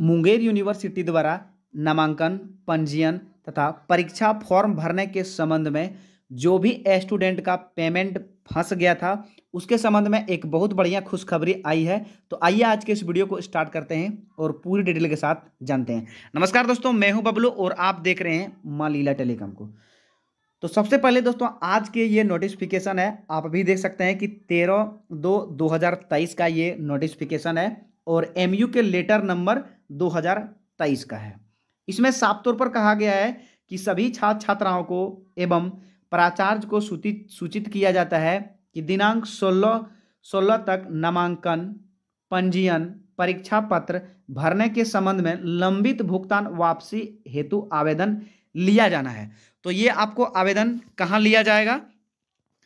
Munger university द्वारा नामांकन पंजीयन तथा परीक्षा फॉर्म भरने के संबंध में जो भी स्टूडेंट का पेमेंट फंस गया था उसके संबंध में एक बहुत बढ़िया खुशखबरी आई है तो आइए आज के इस वीडियो को स्टार्ट करते हैं और पूरी डिटेल के साथ जानते हैं नमस्कार दोस्तों मैं हूं बबलू और आप देख रहे हैं माँ लीला टेलीकॉम को तो सबसे पहले दोस्तों आज के ये नोटिफिकेशन है आप भी देख सकते हैं कि तेरह दो दो का ये नोटिफिकेशन है और एम के लेटर नंबर 2023 का है इसमें साफ तौर पर कहा गया है कि सभी छात्र छात्राओं को एवं प्राचार्य को सूचित सूचित किया जाता है कि दिनांक 16 16 तक नामांकन पंजीयन परीक्षा पत्र भरने के संबंध में लंबित भुगतान वापसी हेतु आवेदन लिया जाना है तो ये आपको आवेदन कहाँ लिया जाएगा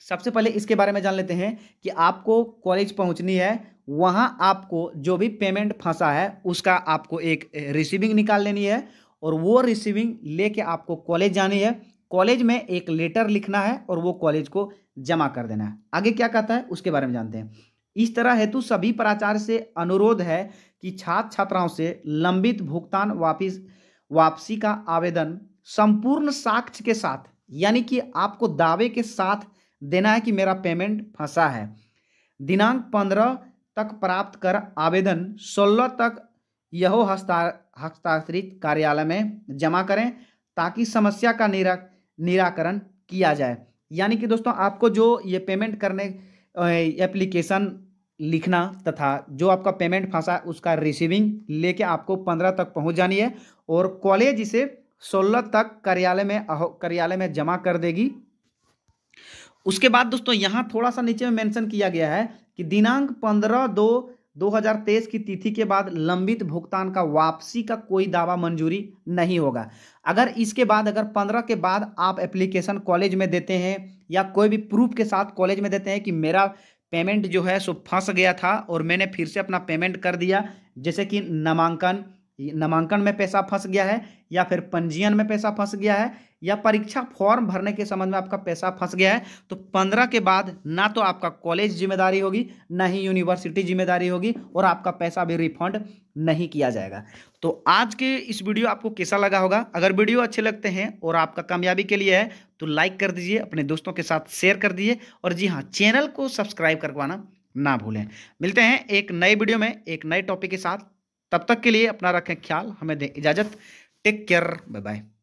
सबसे पहले इसके बारे में जान लेते हैं कि आपको कॉलेज पहुंचनी है वहाँ आपको जो भी पेमेंट फंसा है उसका आपको एक रिसीविंग निकाल लेनी है और वो रिसीविंग लेके आपको कॉलेज जानी है कॉलेज में एक लेटर लिखना है और वो कॉलेज को जमा कर देना है आगे क्या कहता है उसके बारे में जानते हैं इस तरह हेतु सभी प्राचार्य से अनुरोध है कि छात्र छात्राओं से लंबित भुगतान वापिस वापसी का आवेदन संपूर्ण साक्ष्य के साथ यानी कि आपको दावे के साथ देना है कि मेरा पेमेंट फंसा है दिनांक पंद्रह तक प्राप्त कर आवेदन 16 तक यह हस्ताक्षरित कार्यालय में जमा करें ताकि समस्या का निरा निराकरण किया जाए यानी कि दोस्तों आपको जो ये पेमेंट करने एप्लीकेशन लिखना तथा जो आपका पेमेंट फंसा उसका रिसीविंग लेके आपको पंद्रह तक पहुंच जानी है और कॉलेज इसे सोलह तक कार्यालय में कार्यालय में जमा कर देगी उसके बाद दोस्तों यहाँ थोड़ा सा नीचे में मेंशन किया गया है कि दिनांक पंद्रह दो 2023 की तिथि के बाद लंबित भुगतान का वापसी का कोई दावा मंजूरी नहीं होगा अगर इसके बाद अगर 15 के बाद आप एप्लीकेशन कॉलेज में देते हैं या कोई भी प्रूफ के साथ कॉलेज में देते हैं कि मेरा पेमेंट जो है सो फंस गया था और मैंने फिर से अपना पेमेंट कर दिया जैसे कि नामांकन नामांकन में पैसा फंस गया है या फिर पंजीयन में पैसा फंस गया है या परीक्षा फॉर्म भरने के संबंध में आपका पैसा फंस गया है तो पंद्रह के बाद ना तो आपका कॉलेज जिम्मेदारी होगी ना ही यूनिवर्सिटी जिम्मेदारी होगी और आपका पैसा भी रिफंड नहीं किया जाएगा तो आज के इस वीडियो आपको कैसा लगा होगा अगर वीडियो अच्छे लगते हैं और आपका कामयाबी के लिए है तो लाइक कर दीजिए अपने दोस्तों के साथ शेयर कर दीजिए और जी हाँ चैनल को सब्सक्राइब करवाना ना भूलें मिलते हैं एक नए वीडियो में एक नए टॉपिक के साथ तब तक के लिए अपना रखें ख्याल हमें दें इजाजत टेक केयर बाय बाय